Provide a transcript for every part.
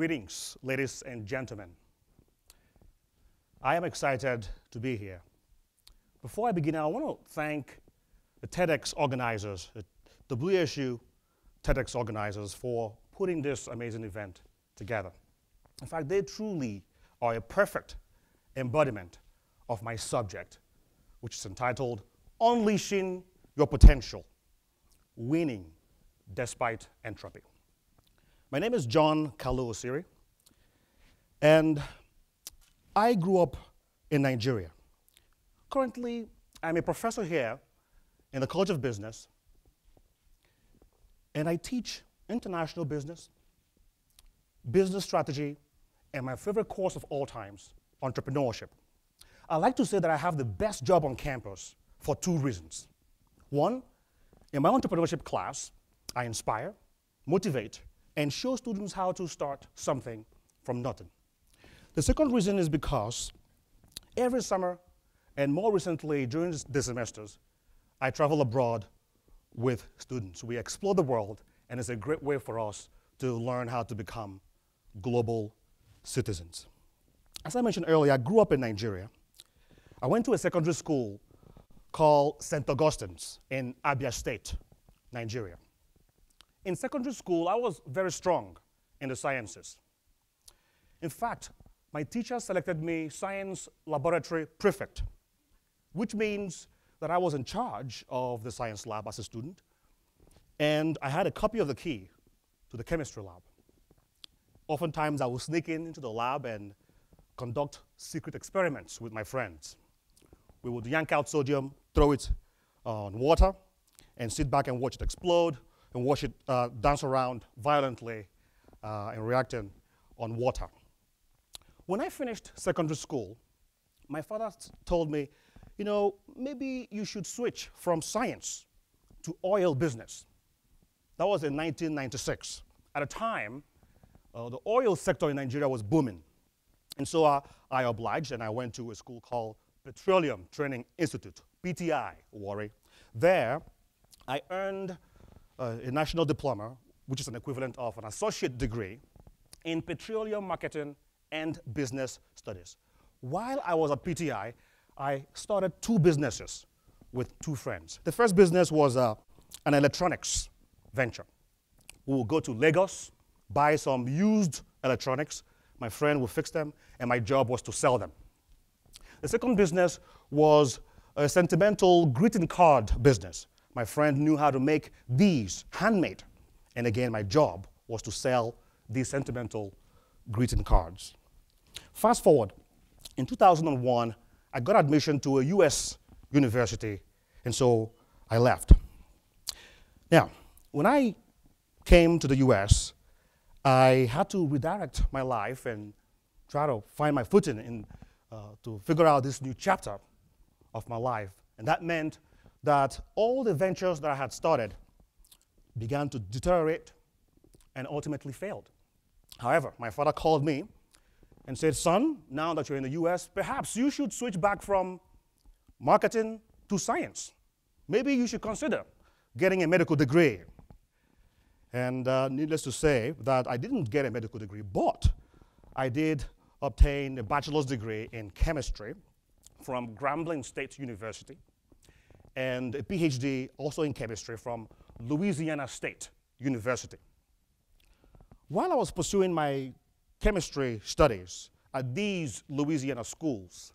Greetings, ladies and gentlemen. I am excited to be here. Before I begin, I want to thank the TEDx organizers, the WSU TEDx organizers, for putting this amazing event together. In fact, they truly are a perfect embodiment of my subject, which is entitled Unleashing Your Potential Winning Despite Entropy. My name is John Kalu Osiri, and I grew up in Nigeria. Currently, I'm a professor here in the College of Business, and I teach international business, business strategy, and my favorite course of all times, entrepreneurship. I like to say that I have the best job on campus for two reasons. One, in my entrepreneurship class, I inspire, motivate, and show students how to start something from nothing. The second reason is because every summer, and more recently during the semesters, I travel abroad with students. We explore the world, and it's a great way for us to learn how to become global citizens. As I mentioned earlier, I grew up in Nigeria. I went to a secondary school called St. Augustine's in Abia State, Nigeria. In secondary school, I was very strong in the sciences. In fact, my teacher selected me science laboratory prefect, which means that I was in charge of the science lab as a student, and I had a copy of the key to the chemistry lab. Oftentimes, I would sneak in into the lab and conduct secret experiments with my friends. We would yank out sodium, throw it on water, and sit back and watch it explode, and watch it uh, dance around violently uh, and reacting on water. When I finished secondary school, my father told me, you know, maybe you should switch from science to oil business. That was in 1996. At a time, uh, the oil sector in Nigeria was booming. And so uh, I obliged and I went to a school called Petroleum Training Institute, PTI, Wari. There, I earned uh, a national diploma, which is an equivalent of an associate degree in petroleum marketing and business studies. While I was at PTI, I started two businesses with two friends. The first business was uh, an electronics venture. We would go to Lagos, buy some used electronics. My friend would fix them, and my job was to sell them. The second business was a sentimental greeting card business. My friend knew how to make these handmade. And again, my job was to sell these sentimental greeting cards. Fast forward, in 2001, I got admission to a US university, and so I left. Now, when I came to the US, I had to redirect my life and try to find my footing in, uh, to figure out this new chapter of my life. And that meant that all the ventures that I had started began to deteriorate and ultimately failed. However, my father called me and said, Son, now that you're in the US, perhaps you should switch back from marketing to science. Maybe you should consider getting a medical degree. And uh, needless to say that I didn't get a medical degree, but I did obtain a bachelor's degree in chemistry from Grambling State University and a PhD also in chemistry from Louisiana State University. While I was pursuing my chemistry studies at these Louisiana schools,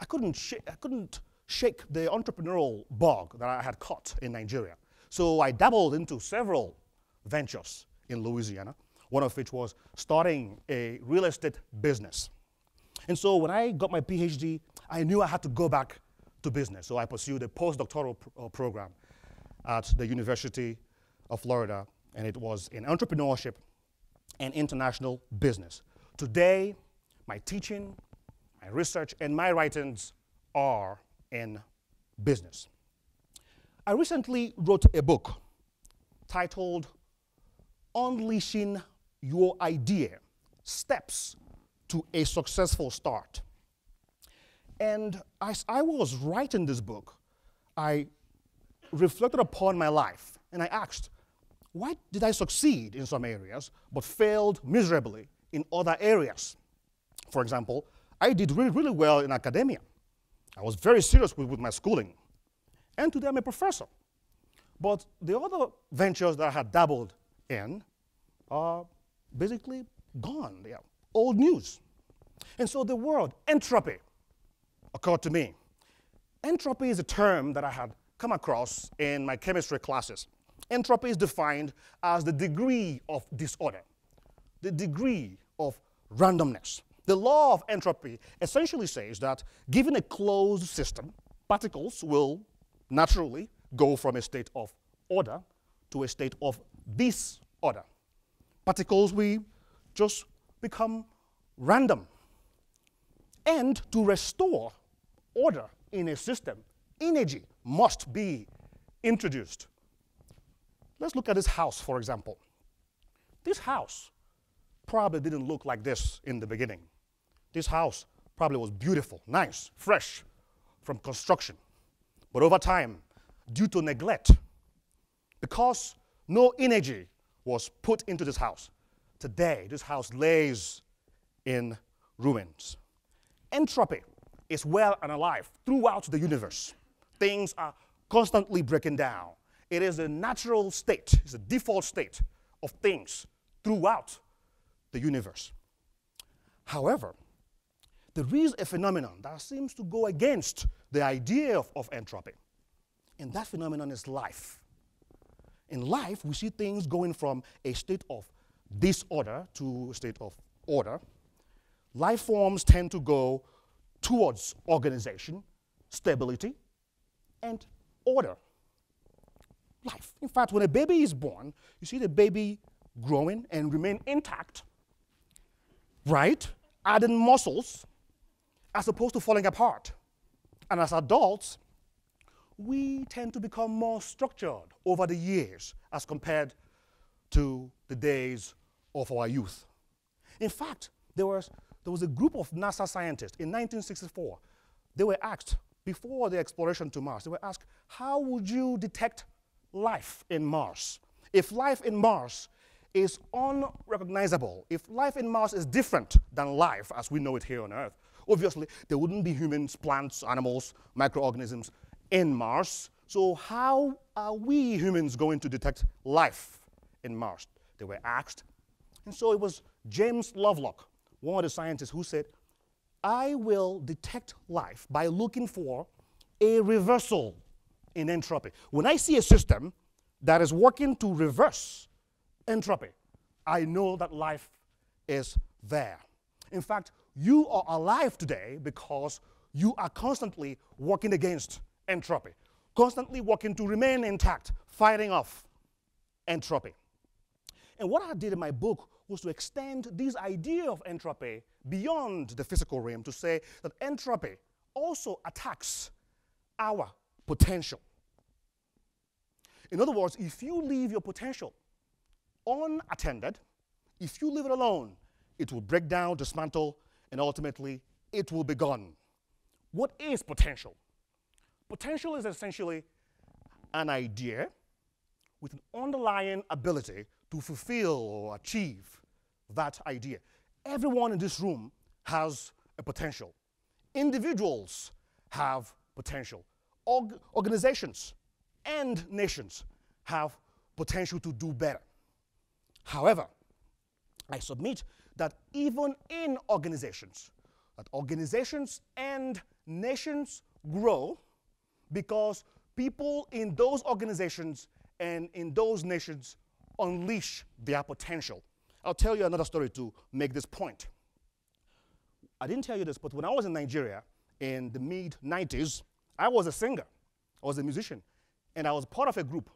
I couldn't, I couldn't shake the entrepreneurial bug that I had caught in Nigeria. So I dabbled into several ventures in Louisiana, one of which was starting a real estate business. And so when I got my PhD, I knew I had to go back to business. So I pursued a postdoctoral pr uh, program at the University of Florida, and it was in entrepreneurship and international business. Today, my teaching, my research, and my writings are in business. I recently wrote a book titled Unleashing Your Idea Steps to a Successful Start. And as I was writing this book, I reflected upon my life and I asked, why did I succeed in some areas but failed miserably in other areas? For example, I did really, really well in academia. I was very serious with, with my schooling. And today I'm a professor. But the other ventures that I had dabbled in are basically gone. They are old news. And so the word entropy occurred to me. Entropy is a term that I had come across in my chemistry classes. Entropy is defined as the degree of disorder, the degree of randomness. The law of entropy essentially says that given a closed system, particles will naturally go from a state of order to a state of disorder. Particles will just become random and to restore order in a system, energy must be introduced. Let's look at this house, for example. This house probably didn't look like this in the beginning. This house probably was beautiful, nice, fresh from construction. But over time, due to neglect, because no energy was put into this house, today this house lays in ruins. Entropy is well and alive throughout the universe. Things are constantly breaking down. It is a natural state, it's a default state of things throughout the universe. However, there is a phenomenon that seems to go against the idea of, of entropy, and that phenomenon is life. In life, we see things going from a state of disorder to a state of order, life forms tend to go towards organization, stability, and order. Life. In fact, when a baby is born, you see the baby growing and remain intact, right? Adding muscles as opposed to falling apart. And as adults, we tend to become more structured over the years as compared to the days of our youth. In fact, there was there was a group of NASA scientists in 1964. They were asked, before the exploration to Mars, they were asked, how would you detect life in Mars? If life in Mars is unrecognizable, if life in Mars is different than life as we know it here on Earth, obviously there wouldn't be humans, plants, animals, microorganisms in Mars. So how are we humans going to detect life in Mars? They were asked. And so it was James Lovelock, one of the scientists who said, I will detect life by looking for a reversal in entropy. When I see a system that is working to reverse entropy, I know that life is there. In fact, you are alive today because you are constantly working against entropy, constantly working to remain intact, fighting off entropy. And what I did in my book was to extend this idea of entropy beyond the physical realm to say that entropy also attacks our potential. In other words, if you leave your potential unattended, if you leave it alone, it will break down, dismantle, and ultimately it will be gone. What is potential? Potential is essentially an idea with an underlying ability to fulfill or achieve that idea. Everyone in this room has a potential. Individuals have potential. Org organizations and nations have potential to do better. However, I submit that even in organizations, that organizations and nations grow because people in those organizations and in those nations unleash their potential. I'll tell you another story to make this point. I didn't tell you this, but when I was in Nigeria in the mid 90s, I was a singer, I was a musician, and I was part of a group.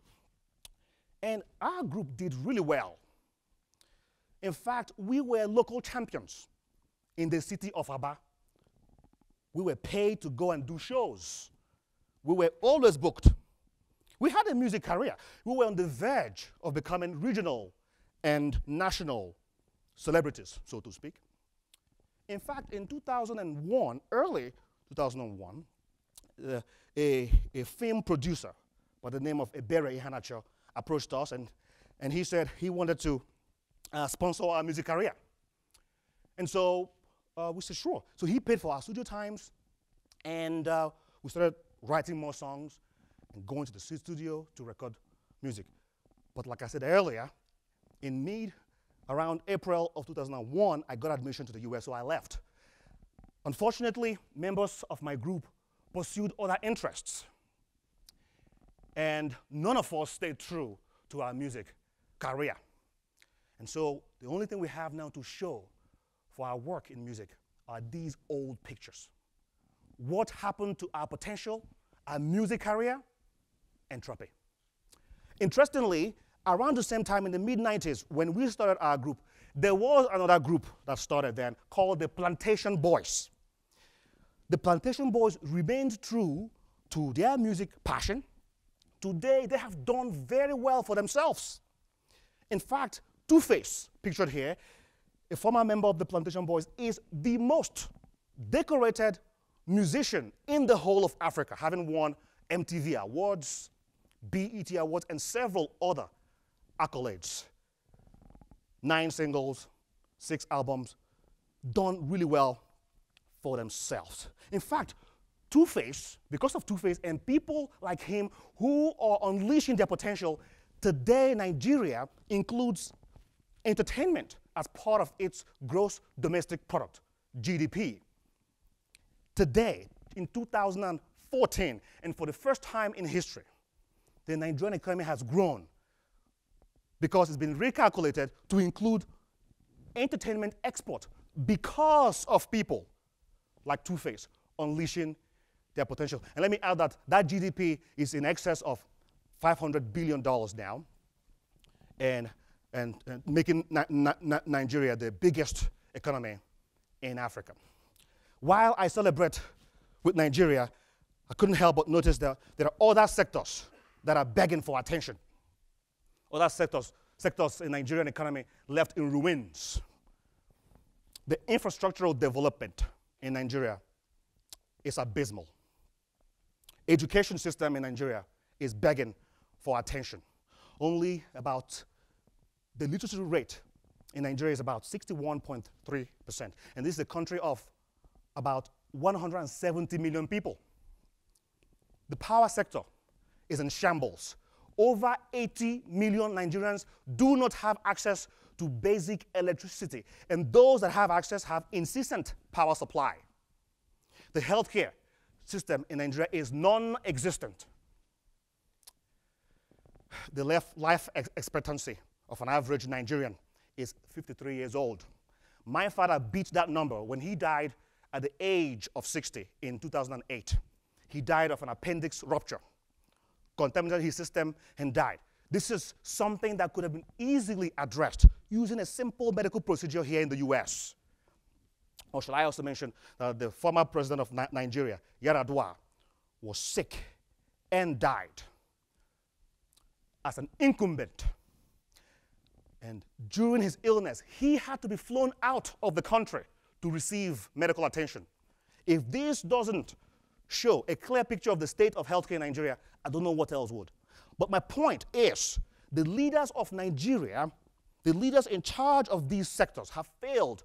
And our group did really well. In fact, we were local champions in the city of Aba. We were paid to go and do shows. We were always booked. We had a music career. We were on the verge of becoming regional and national celebrities, so to speak. In fact, in 2001, early 2001, uh, a, a film producer by the name of Ebere Ihanacho approached us and, and he said he wanted to uh, sponsor our music career. And so uh, we said, sure. So he paid for our studio times and uh, we started writing more songs and going to the studio to record music. But like I said earlier, in mid, around April of 2001, I got admission to the US, so I left. Unfortunately, members of my group pursued other interests. And none of us stayed true to our music career. And so the only thing we have now to show for our work in music are these old pictures. What happened to our potential, our music career, entropy? Interestingly, around the same time in the mid 90s, when we started our group, there was another group that started then called the Plantation Boys. The Plantation Boys remained true to their music passion. Today, they have done very well for themselves. In fact, Two Face, pictured here, a former member of the Plantation Boys, is the most decorated musician in the whole of Africa, having won MTV Awards, BET Awards, and several other accolades nine singles, six albums, done really well for themselves. In fact, Two Face, because of Two Face and people like him who are unleashing their potential, today Nigeria includes entertainment as part of its gross domestic product, GDP. Today, in 2014, and for the first time in history, the Nigerian economy has grown because it's been recalculated to include entertainment export because of people like Two Face unleashing their potential. And let me add that that GDP is in excess of $500 billion now and, and, and making Ni Ni Nigeria the biggest economy in Africa. While I celebrate with Nigeria, I couldn't help but notice that there are other sectors that are begging for attention other sectors, sectors in Nigerian economy left in ruins. The infrastructural development in Nigeria is abysmal. Education system in Nigeria is begging for attention. Only about the literacy rate in Nigeria is about 61.3%. And this is a country of about 170 million people. The power sector is in shambles over 80 million Nigerians do not have access to basic electricity, and those that have access have insistent power supply. The healthcare system in Nigeria is non existent. The life expectancy of an average Nigerian is 53 years old. My father beat that number when he died at the age of 60 in 2008. He died of an appendix rupture contaminated his system, and died. This is something that could have been easily addressed using a simple medical procedure here in the US. Or shall I also mention that the former president of Nigeria, Yaradua, was sick and died as an incumbent. And during his illness, he had to be flown out of the country to receive medical attention. If this doesn't show a clear picture of the state of healthcare in Nigeria, I don't know what else would. But my point is the leaders of Nigeria, the leaders in charge of these sectors, have failed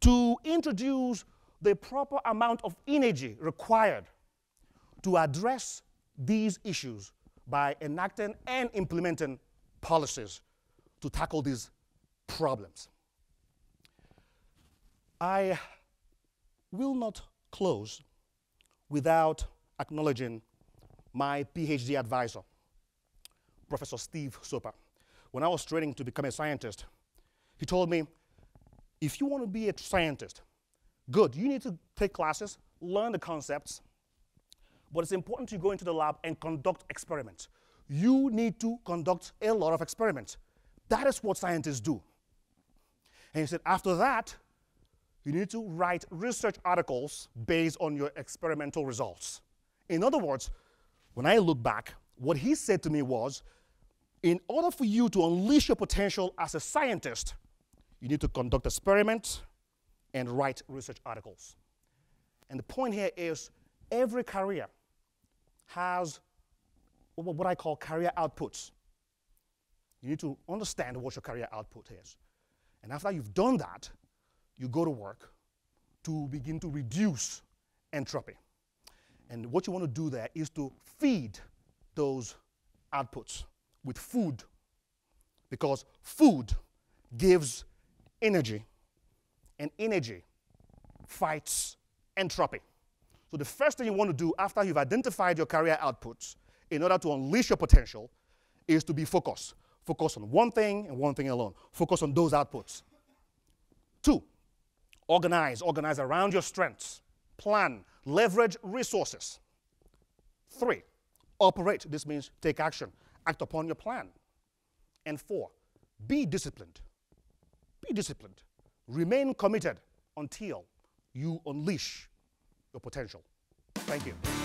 to introduce the proper amount of energy required to address these issues by enacting and implementing policies to tackle these problems. I will not close without acknowledging my PhD advisor, Professor Steve Soper. When I was training to become a scientist, he told me, if you want to be a scientist, good, you need to take classes, learn the concepts, but it's important to go into the lab and conduct experiments. You need to conduct a lot of experiments. That is what scientists do. And he said, after that, you need to write research articles based on your experimental results. In other words, when I look back, what he said to me was, in order for you to unleash your potential as a scientist, you need to conduct experiments and write research articles. And the point here is every career has what I call career outputs. You need to understand what your career output is. And after you've done that, you go to work to begin to reduce entropy. And what you want to do there is to feed those outputs with food because food gives energy and energy fights entropy. So the first thing you want to do after you've identified your career outputs in order to unleash your potential is to be focused. Focus on one thing and one thing alone. Focus on those outputs. Two, organize. Organize around your strengths. Plan leverage resources. Three, operate. This means take action, act upon your plan. And four, be disciplined. Be disciplined. Remain committed until you unleash your potential. Thank you.